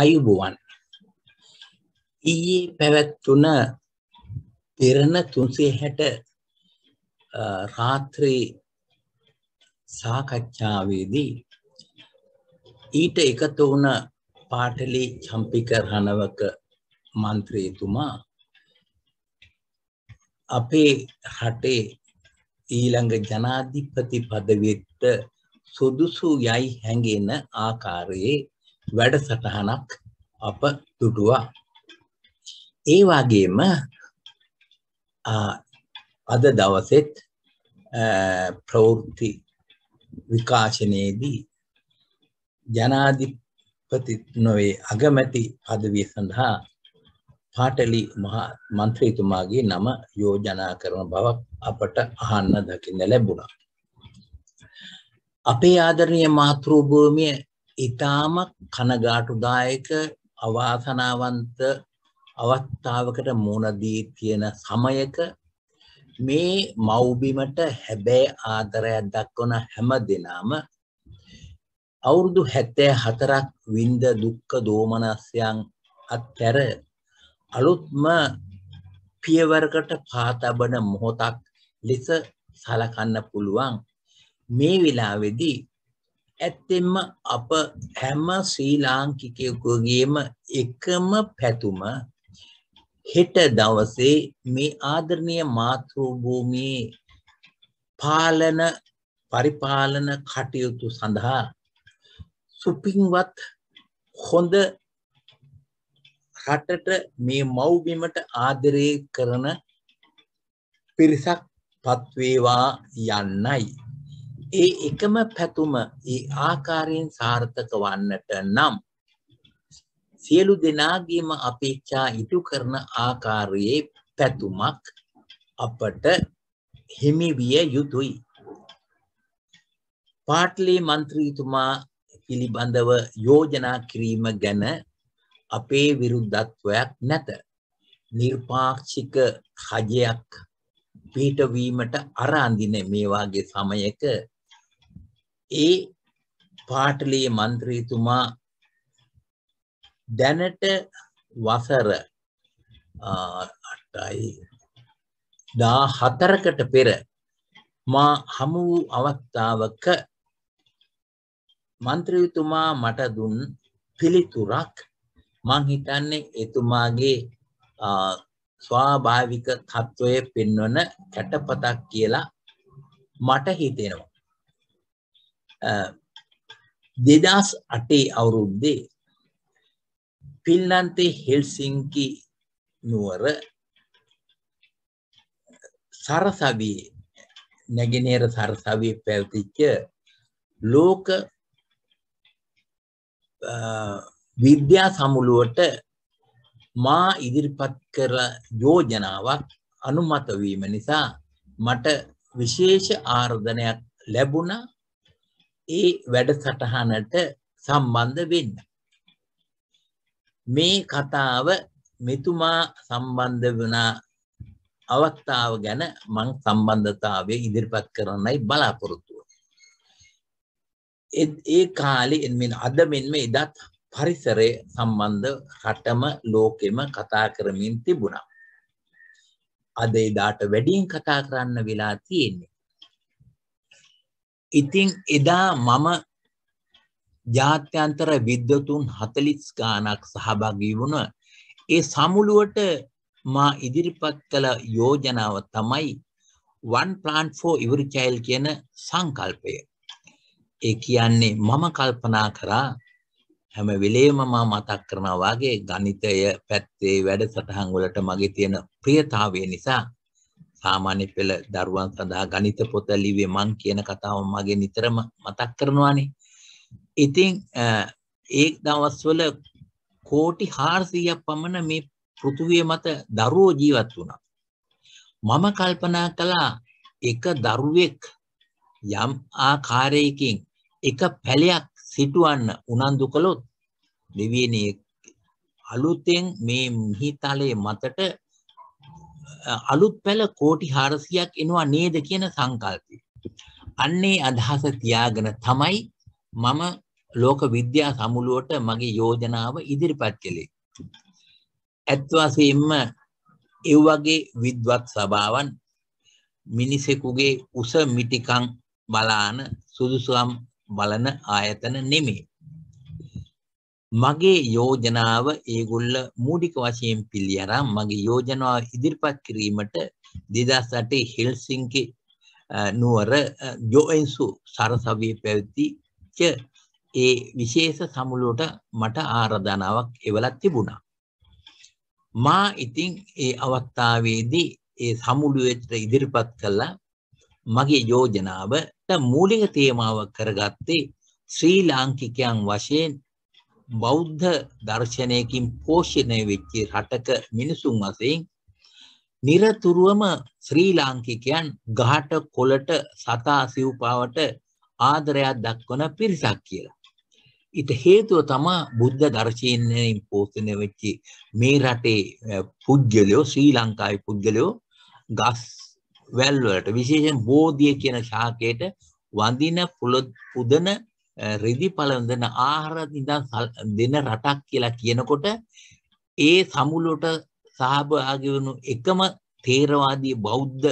ආයුබෝවන් ඊයේ පැවැත්වුණ දෙරණ තුන්සේ හැට රාත්‍රී සාකච්ඡාවේදී ඊට එකතු වුණ පාටලි චම්පික රණවක මන්ත්‍රීතුමා අපේ රටේ ඊළඟ ජනාධිපති පදවියට සුදුසු යයි හැඟෙන ආකාරයේ වැඩසටහනක් අප දුටුවා. ඒ වගේම අද දවසෙත් ප්‍රවෘත්ති විකාශනයේදී ජනාධිපති නොවේ අගමැති පදවිය සඳහා පාටලි මහා මන්ත්‍රීතුමාගේ නම යෝජනා කරන බවක් අපට අහන්න දකින්න ලැබුණා. අපේ ආදරණීය මාතෘභූමිය ඉතාම කනගාටුදායක අවාසනාවන්ත අවස්ථාවකට මුණදී තියෙන සමයක මේ මව්බිමට හැබැයි ආදරයක් දක්වන හැම දෙනාම අවුරුදු හැත්තෑ හතරක් වින්ද දුක්ක දෝමනස්යන් අත්තැර අලුත්ම පියවරකට පාතබන මොහොතක් ලෙස සලකන්න පුළුවන් මේ වෙලාවෙදී ඇත්තෙන්ම අප හැම ශ්‍රී ලාංකිකයෙකුගේම එකම පැතුම හෙට දවසේ මේ ආදරණීය මාතෘභූමියේ පාලන පරිපාලන කටයුතු සඳහා සුපින්වත් හොඳ රටට මේ මව්බිමට ආදරය කරන පිරිසක් පත්වේවා යන්නයි ඒ එකම පැතුම ඒ ආකාරයෙන් සාර්ථක වන්නට නම් සියලු දෙනාගේම අපේක්ෂා ඉටු කරන ආකාරයේ පැතුමක් අපට හිමි විය යුතුයි. පාට්ලි മന്ത്രിතුමා පිළිබඳව යෝජනා කිරීම ගැන අපේ විරුද්ධත්වයක් නැත. නිර්පාක්ෂික හජයක් පිටවීමට අර අඳින මේ වාගේ සමයක ඒ පාටලී මන්ත්‍රීතුමා දැනට වසර අටයි දා හතරකට පෙර මා හමු වූ අවස්ථාවක මන්ත්‍රීතුමා මට දුන් පිළිතුරක් මං හිතන්නේ එතුමාගේ ස්වාභාවික තත්ත්වය පෙන්වන කැටපතක් කියලා මට හිතෙනවා දෙදස් අටේ අවුරුද්දේ පින්ලන්තේ හෙල්සිංකි නුවර සරසවියේ නැගෙනහිර සරසවියේ පැවතිච්ච ලෝක විද්‍යා සමුළුවට මා ඉදිරිපත් කර යෝජනාවක් අනුමත වීම නිසා මට විශේෂ ආර්ධනයක් ලැබුණා ඒ වැඩසටහනට සම්බන්ධ වෙන්න. මේ කතාව මෙතුමා සම්බන්ධ වන අවස්ථාව ගැන මං සම්බන්ධතාවය ඉදිරිපත් කරන්නයි බලාපොරොත්තුව. ඒ කාලි එමෙන් අද මෙන්ම එදත් පරිසරය සම්බන්ධ රටම ලෝකෙම කතා කරමින් තිබුණා. අද එදාට වැඩියෙන් කතා කරන්න වෙලා තියෙන්නේ. ඉතින් එදා මම ජාත්‍යන්තර විද්වතුන් 40 ගාණක් සහභාගී වුණ ඒ සමුළුවට මා ඉදිරිපත් කළ යෝජනාව තමයි one plant for every child කියන සංකල්පය. ඒ කියන්නේ මම කල්පනා කරා හැම වෙලේම මා මතක් කරනවා වගේ ගණිතය පැත්තේ වැඩසටහන් වලට මගේ තියෙන ප්‍රියතාවය නිසා සාමාන්‍ය පෙළ දරුවන් සඳහා ගණිත පොත ලිව්වේ මං කියන කතාව මගේ නිතරම මතක් කරනවානේ. ඉතින් ඒ දවස්වල කෝටි 400ක් පමණ මේ පෘථුවිය මත දරුවෝ ජීවත් වුණා. මම කල්පනා කළා එක දරුවෙක් යම් ආකාරයකින් එක පැලයක් සිටවන්න උනන්දු කළොත් දෙවියනේ අලුතෙන් මේ මිහිතලයේ මතට අලුත් පැල කෝටි 400ක් එනවා නේද කියන සංකල්පය. අන්නේ අදහස තියාගෙන තමයි මම ලෝක විද්‍යා සමුළුවට මගේ යෝජනාව ඉදිරිපත් කළේ. ඇත් වශයෙන්ම ඒ වගේ විද්වත් සභාවන් මිනිසෙකුගේ උස මිටිකම් බලාන සුදුසුම් බලන ආයතන නෙමෙයි. මගේ යෝජනාව ඒගොල්ල මූලික වශයෙන් පිළි අරන් මගේ යෝජනාව ඉදිරිපත් කිරීමට 2008 හෙල්සින්කි නුවර ජෝඑන්සු සරසවියේ පැවතිච්ච ඒ විශේෂ සමුළුවට මට ආරාධනාවක් එවලා තිබුණා. මා ඉතින් ඒ අවස්ථාවේදී ඒ සමුළුවට ඉදිරිපත් කළා මගේ යෝජනාවට මූලික තේමාවක් කරගත්තේ ශ්‍රී ලාංකිකයන් වශයෙන් බෞද්ධ දර්ශනයකින් පෝෂණය වෙච්ච රටක මිනිසුන් වශයෙන් নিরතුරුවම ශ්‍රී ලාංකිකයන් ගහට කොළට සතා සිව්පාවට ආදරයක් දක්වන පිරිසක් කියලා. ඊට හේතුව තමයි බුද්ධ දර්ශනයෙන් පෝෂණය වෙච්ච මේ රටේ පුද්ගලයෝ ශ්‍රී ලංකාවේ පුද්ගලයෝ ගස් වැල් වලට විශේෂයෙන් බෝධිය කියන ශාකයට වඳින පුදන රිදිඵලම් දෙන ආහාර ඉඳන් දෙන රටක් කියලා කියනකොට ඒ සමුළුවට සහභාගී වුණු එකම තේරවාදී බෞද්ධ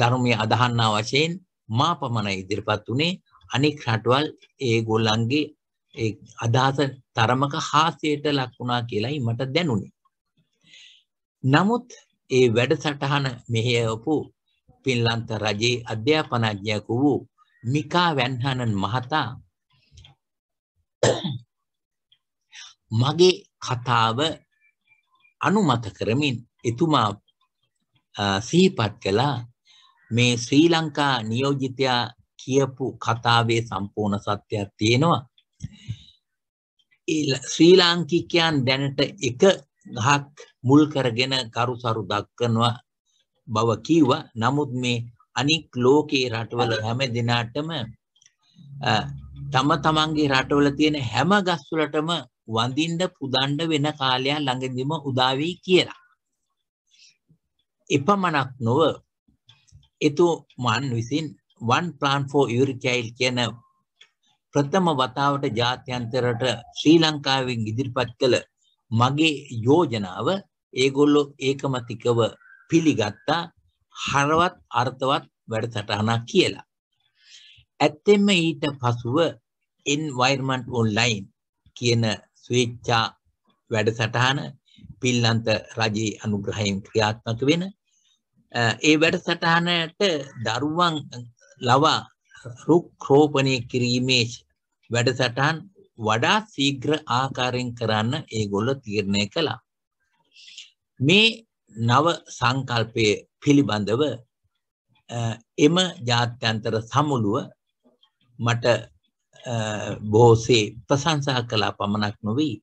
ධර්මයේ අදහන්නා වශයෙන් මා පමණ ඉදිරිපත් වුණේ අනෙක් රටවල් ඒගොල්ලන්ගේ ඒ අදහස තරමක හාස්‍යයට ලක් වුණා කියලයි මට දැනුනේ. නමුත් ඒ වැඩසටහන මෙහෙයවපු පින්ලන්ත රජයේ අධ්‍යාපනඥයෙකු වූ මිකා වැන්හනන් මහතා මගේ කතාව අනුමත කරමින් එතුමා සිහිපත් කළා මේ ශ්‍රී ලංකා නියෝජිතයා කියපු කතාවේ සම්පූර්ණ සත්‍යයක් තියෙනවා ශ්‍රී ලාංකිකයන් දැනට එක ගහක් මුල් කරගෙන කරුසරු දක්වනවා බව කිව්වා නමුත් මේ අනික් ලෝකේ රටවල හැම දිනාටම තම තමන්ගේ රටවල තියෙන හැම ගස්වලටම වඳින්න පුදන්න වෙන කාලයක් ළඟදිම උදා වෙයි කියලා. එපමණක් නොව එතු මන් විසින් one plan for Eurechile කියන ප්‍රථම වතාවට ජාත්‍යන්තරට ශ්‍රී ලංකාවෙන් ඉදිරිපත් කළ මගේ යෝජනාව ඒගොල්ලෝ ඒකමතිකව පිළිගත්තා හරවත් අර්ථවත් වැඩසටහනක් කියලා. ඇත්තෙන්ම ඊට පසුව Environment Online කියන ස්වේච්ඡා වැඩසටහන පිල්ලන්ත රජයේ අනුග්‍රහයෙන් ක්‍රියාත්මක වෙන ඒ වැඩසටහනට දරුවන් ලවා රුක් රෝපණය කිරීමේ වැඩසටහන් වඩා ශීඝ්‍ර ආකාරයෙන් කරන්න ඒගොල්ල තීරණය කළා. මේ නව සංකල්පය පිළිබඳව එම ජාත්‍යන්තර සමුළුව මට බෝසේ ප්‍රසංසා කලා පමණක් නොවී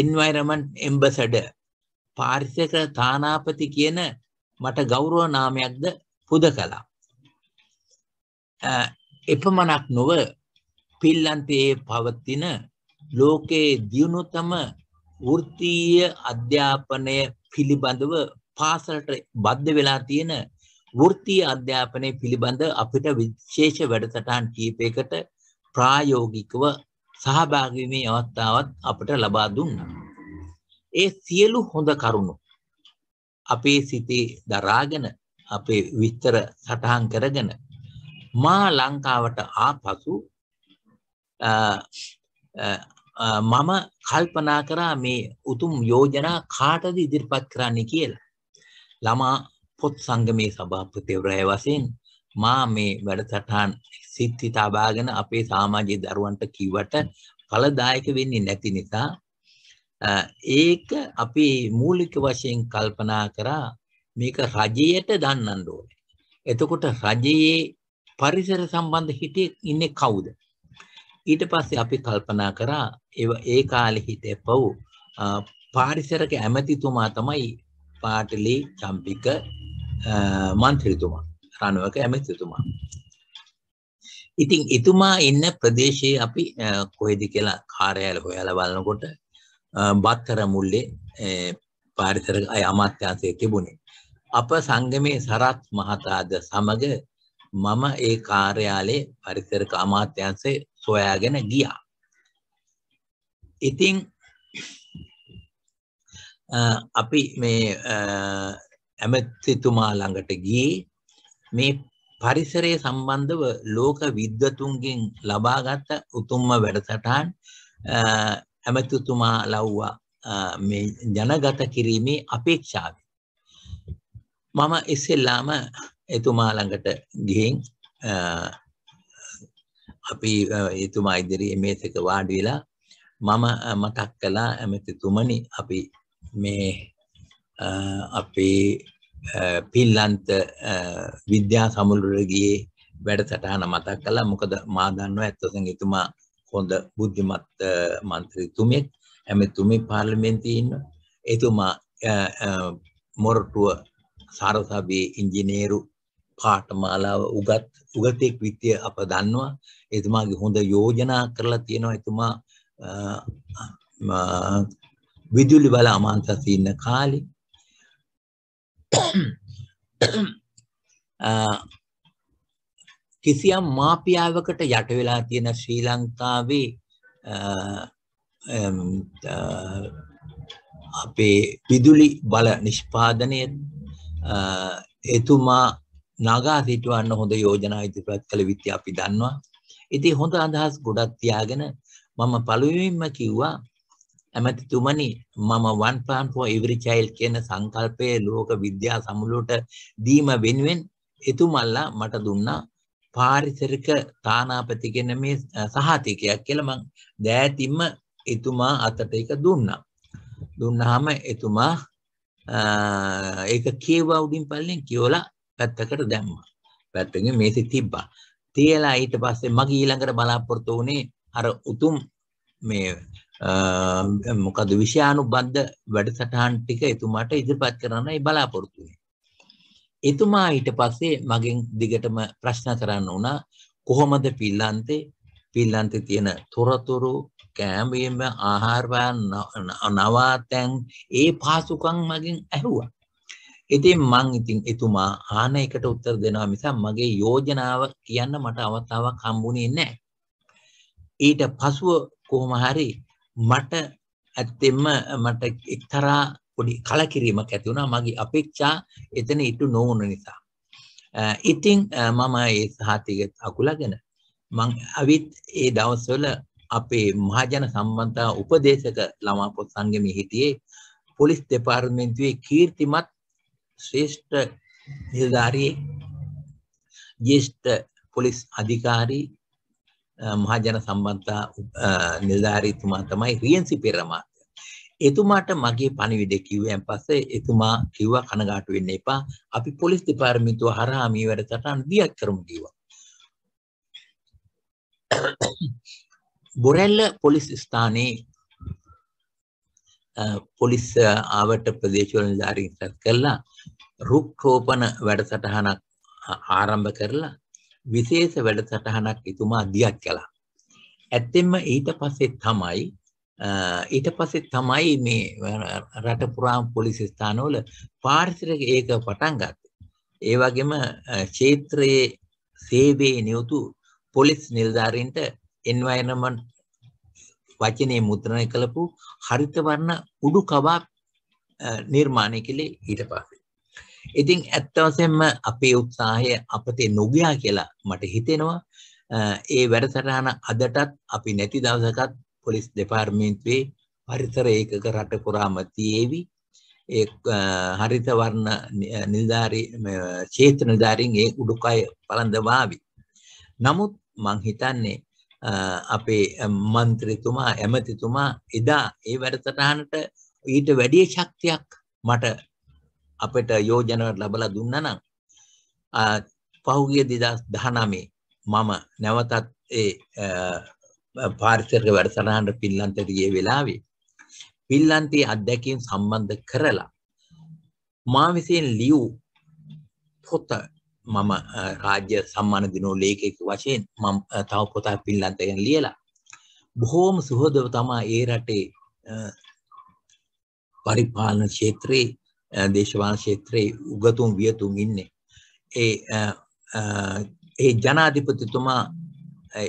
එන්වයිරමන්් එම්බසඩ පාරිසක තානාපති කියන මට ගෞරුව නාමයක්ද පුද කලා එපමණක් නොව පිල්ලන්තයේ පවත්තින ලෝකයේ දියුණුතම වෘත්තීය අධ්‍යාපනය පිළිබඳව පාසලට බද්ධ වෙලා තියෙන වෘත්තීය අධ්‍යාපනය පිළිබඳ අපිට විශේෂ වැඩසටහන් කීපයකට ප්‍රායෝගිකව සහභාගී වීමේ අවස්ථාවක් අපට ලබා දුන්නා. ඒ සියලු හොඳ කරුණු අපේ සිතේ දරාගෙන අපේ විස්තර සටහන් කරගෙන මා ලංකාවට ආපසු මම කල්පනා කරා මේ උතුම් යෝජනා කාටද ඉදිරිපත් කරන්න කියලා. ළමා පොත් සංගමේ සභාපතිවරයා වශයෙන් මා මේ වැඩසටහන් සිත් තබාගෙන අපේ සමාජයේ දරුවන්ට කිව්වට කලදායක වෙන්නේ නැති නිසා ඒක අපි මූලික වශයෙන් කල්පනා කරා මේක රජයට දන්නන්න ඕනේ. එතකොට රජයේ පරිසර සම්බන්ධ හිතේ ඉන්නේ කවුද? ඊට පස්සේ අපි කල්පනා කරා ඒ කාලේ හිටපව් පාරිසරක ඇමතිතුමා තමයි පාටලි චම්පික මන්ත්‍රීතුමා රණවක ඇමතිතුමා ඉතින් එතුමා ඉන්න ප්‍රදේශයේ අපි කොහෙද කියලා කාර්යාල හොයලා බලනකොට බත්තර මුල්ලේ පාරිසර අමාත්‍යාංශයේ තිබුණේ අප සංගමේ සරත් මහතාද සමග මම ඒ කාර්යාලයේ පරිසරක අමාත්‍යාංශයේ සොයාගෙන ගියා. ඉතින් අපි මේ ඇමැතිතුමා ළඟට ගියේ මේ පරිසරය සම්බන්ධව ලෝක විද්වතුන්ගෙන් ලබාගත් උතුම්ම වැඩසටහන් ඇමැතිතුමා ලව්වා මේ ජනගත කිරීමේ අපේක්ෂාවෙන් මම ඉස්සෙල්ලාම එතුමා ළඟට ගිහින් අපි එතුමා ඉදිරියේ මේසක වාඩි වෙලා මම මතක් කළා ඇමතිතුමනි අපි මේ අපේ පිල්ලන්ත විද්‍යා සමුළුවර ගියේ වැඩසටහන මතක් කළා මොකද මා දන්නවා ඇත්තටම එතුමා හොඳ බුද්ධිමත් മന്ത്രിතුමෙක් එමෙතුමි පාර්ලිමේන්තුවේ ඉන්න එතුමා මොරටුව සාරසභාවේ ඉංජිනේරු පාඨමාලාව උගත් උගතෙක් විත්‍ය අප දන්නවා එතුමාගේ හොඳ යෝජනා කරලා තියෙනවා එතුමා විදුලි බල අමාන්තසේ ඉන්න කාලේ කිසියම් මාපියාවකට යට වෙලා තියෙන ශ්‍රී ලංකාවේ අපේ විදුලි බල නිෂ්පාදනය එතුමා නගා සිටවන්න හොඳ යෝජනා ඉදිරිපත් කළ විත්‍ය අපි දන්නවා. ඉතින් හොඳ අදහස් ගොඩක් තියාගෙන මම පළවෙනිම කිව්වා ඇමතිතුමනි මම වන් plan for every child කියන සංකල්පය ලෝක විද්‍යා සමුළුවට දීම වෙනුවෙන් එතුමල්ලා මට දුන්නා පාරිසරික තානාපති කියන මේ සහතිකයක් කියලා මං දෑතින්ම එතුමා අතට ඒක දුන්නා. දුන්නාම එතුමා ඒක කියවා උඩින් පල්ලෙන් කියවලා පැත්තකට දැම්මා. පැත්තකින් මේසෙ තිබ්බා. තියලා ඊට පස්සේ මගේ ඊළඟට බලාපොරොත්තු වුණේ අර උතුම් මේ මොකද විෂයානු බද්ධ වැඩසටහන් ටික එතුමාට ඉදිරිපත් කරන්නයි බලාපොරොත්තු වෙන්නේ. එතුමා ඊට පස්සේ මගෙන් දිගටම ප්‍රශ්න කරන්න වුණා කොහොමද පිල්ලන්තේ පිල්ලන්තේ තියෙන තොරතුරු කෑමීම ආහාර නවාතැන් ඒ පාසුකම් මගෙන් ඇහුවා. ඉතින් මං ඉතින් එතුමා ආන එකට උත්තර දෙනවා මිසක් මගේ යෝජනාව කියන්න මට අවස්ථාවක් හම්බුනේ නැහැ. ඊට පසුව කොහොම හරි මට ඇත්තෙම මට එක්තරා පොඩි කලකිරීමක් ඇති වුණා මගේ අපේක්ෂා එතන ඉටු නොවුන නිසා. ඉතින් මම ඒ සහතිකත් අකුලගෙන මං අවිත් ඒ දවස්වල අපේ මහජන සම්බන්ධතා උපදේශක ළමා පොත් සංගමේ හිටියේ පොලිස් දෙපාර්තමේන්තුවේ කීර්තිමත් ශ්‍රේෂ්ඨ නිලධාරියෙක් ජ්‍යෙෂ්ඨ පොලිස් අධිකාරී මහජන සම්බන්ධතා නිලධාරීතුමා තමයි රියන්සි පෙරමාත. එතුමාට මගේ පණිවිඩය කිව්වෙන් පස්සේ එතුමා කිව්වා කනගාටු වෙන්න එපා. අපි පොලිස් දෙපාර්තමේන්තුව හරහා මේ වැඩසටහන දියත් කරමු කිව්වා. බොරැල්ල පොලිස් ස්ථානයේ පොලිස් ආවට ප්‍රදේශවල නිලධාරීන් රැස් කරලා රුක් රෝපණ වැඩසටහනක් ආරම්භ කරලා විශේෂ වැඩසටහනක් එතුමා දියත් කළා. ඇත්තෙන්ම ඊට පස්සේ තමයි ඊට පස්සේ තමයි මේ රට පුරාම පොලිස් ස්ථානවල පාරිසරික ඒක පටන් ගත්තේ. ඒ වගේම ක්ෂේත්‍රයේ සේවයේ නියුතු පොලිස් නිලධාරීන්ට එන්වයරන්මන්ට් වචනේ මුද්‍රණය කළපු හරිත වර්ණ උඩුකබා නිර්මාණය කළේ ඊට පස්සේ. ඉතින් ඇත්ත වශයෙන්ම අපේ උත්සාහය අපතේ නොගියා කියලා මට හිතෙනවා. ඒ වැඩසටහන අදටත් අපි නැති දවසකත් පොලිස් දෙපාර්තමේන්තුවේ පරිසර ඒකක රට පුරාම තියේවි. ඒ හරිත වර්ණ නිලධාරී ක්ෂේත්‍ර නිලධාරීන් ඒ උඩුකය පළඳවාවි. නමුත් මං හිතන්නේ අපේ മന്ത്രിතුමා ඇමතිතුමා එදා ඒ වැඩසටහනට ඊට වැඩිය ශක්තියක් මට අපට යෝජනාවට ලබලා දුන්නා නම් පහුගිය 2019 මම නැවතත් ඒ පාරිසරික වැඩසටහනට පින්ලන්තයට ගිය වෙලාවේ පින්ලන්තයේ අත්දැකීම් සම්බන්ධ කරලා මා විසින් ලියු පොත මම රාජ්‍ය සම්මාන දිනෝ ලේඛකයෙකු වශයෙන් මම තව පොතක් පින්ලන්තයෙන් ලියලා බොහෝම සුහදව තමයි ඒ රටේ පරිපාලන ක්ෂේත්‍රයේ දේශපාලන ක්ෂේත්‍රයේ උගතුන් වියතුන් ඉන්නේ. ඒ ඒ ජනාධිපතිතුමා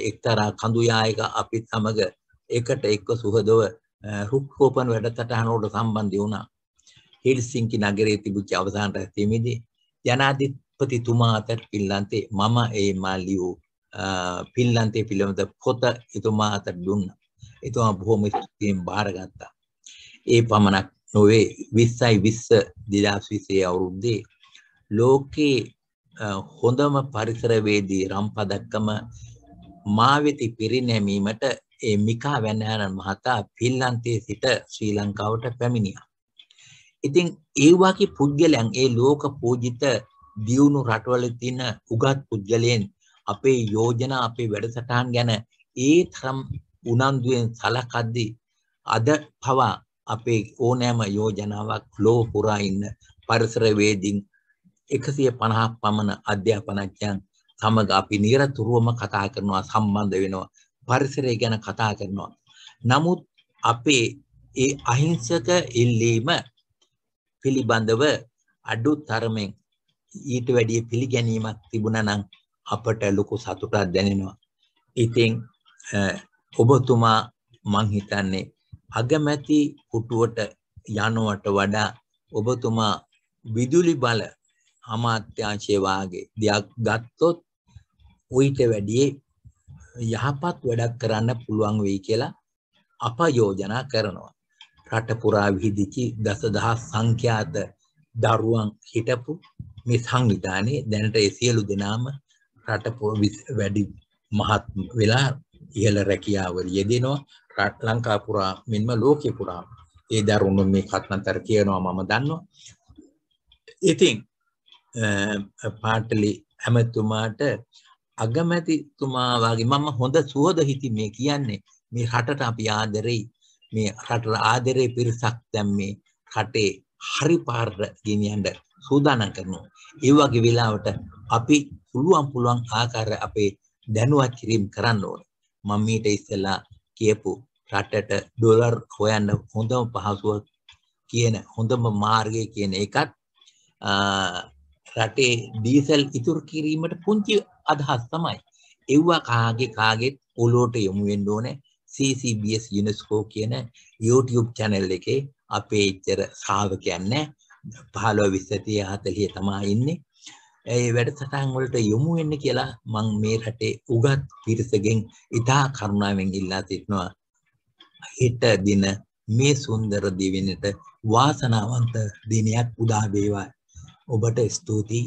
එක්තරා කඳුයායක අපිත් සමග එකට එක්ව සුහදව රුක්කෝපන වැඩසටහනකට සම්බන්ධ වුණා. හෙල්සින්කි නගරයේ තිබුච්ච අවසාන රැස්වීමේදී ජනාධිපතිතුමා අතර පින්ලන්තේ මම ඒ මාලියෝ පින්ලන්තේ පිළිබඳ පොත එතුමා අතට දුන්නා. එතුමා බොහොම ස්තුතියෙන් බාරගත්තා. ඒ පමණක් නොවේ 20යි 20 2020 අවුරුද්දේ ලෝකේ හොඳම පරිසරවේදී රම්පදක්කම මා වෙති පිරිනැමීමට ඒ මිකා වැන්නහරන් මහතා ෆින්ලන්තයේ සිට ශ්‍රී ලංකාවට පැමිණියා. ඉතින් ඒ වගේ පුද්ගලයන් ඒ ලෝක පූජිත දියුණු රටවල තියෙන උගත් පුද්ගලයන් අපේ යෝජනා අපේ වැඩසටහන් ගැන ඒ තරම් උනන්දුවෙන් සලකද්දී අද පවා අපේ ඕනෑම යෝජනාවක් ලෝ පුරා ඉන්න පරිසරවේදීන් 150ක් පමණ අධ්‍යාපනඥයන් සමග අපි නිරතුරුවම කතා කරනවා සම්බන්ධ වෙනවා පරිසරය ගැන කතා කරනවා නමුත් අපේ ඒ අහිංසක ඉල්ලීම පිළිබඳව අඩු තරමෙන් ඊට වැඩිය පිළිගැනීමක් තිබුණා නම් අපට ලොකු සතුටක් දැනෙනවා ඉතින් ඔබතුමා මං හිතන්නේ අගමැති කුටුවට යනවට වඩා ඔබතුමා විදුලි බල අමාත්‍යාංශයේ වාගේ දෙයක් ගත්තොත් ඌිට වැඩිය යහපත් වැඩක් කරන්න පුළුවන් වෙයි කියලා අප යෝජනා කරනවා. රට පුරා විහිදිචි දසදහස් සංඛ්‍යාත දරුවන් හිටපු මේ සංවිධානයේ දැනට ඒ සියලු දෙනාම රට වැඩි මහත් වෙලා ඉහළ රැකියාවල යෙදෙනවා. ලංකා පුරා මෙන්ම ලෝකෙ පුරා ඒ දරුණු මේ කත්නතර කියනවා මම දන්නවා. ඉතින් පාටලි ඇමතුමාට අගමැතිතුමා වගේ මම හොඳ සුහද හිති මේ කියන්නේ මේ රටට අපි ආදරෙයි මේ රටට ආදරේ පිරිසක් දැන් මේ රටේ හරි පාරට ගෙනියන්න සූදානම් කරනවා. ඒ වගේ වෙලාවට අපි පුළුවන් පුළුවන් ආකාරය අපේ දැනුවත් කිරීම කරන්න ඕනේ. මම ඊට ඉස්සෙල්ලා කියපු රටට ඩොලර් හොයන්න හොඳම පහසුව කියන හොඳම මාර්ගය කියන එකත් රටේ ඩීසල් ඉතුරු කිරීමට පුංචි අදහස් තමයි. එව්වා කාගේ කාගෙත් ඔලුවට යොමු වෙන්න ඕනේ. CCBS UNESCO කියන YouTube channel එකේ අපේ ඉතර ශ්‍රාවකයන් නැහැ. 15 20 30 40 තමයි ඉන්නේ. ඒ වැඩසටහන් වලට යොමු වෙන්න කියලා මම මේ රටේ උගත් පිරිසගෙන් ඉතා කරුණාවෙන් ඉල්ලා සිටිනවා. හෙට දින මේ සුන්දර දිවිනට වාසනාවන්ත දිනයක් උදා වේවා. ඔබට ස්තුතියි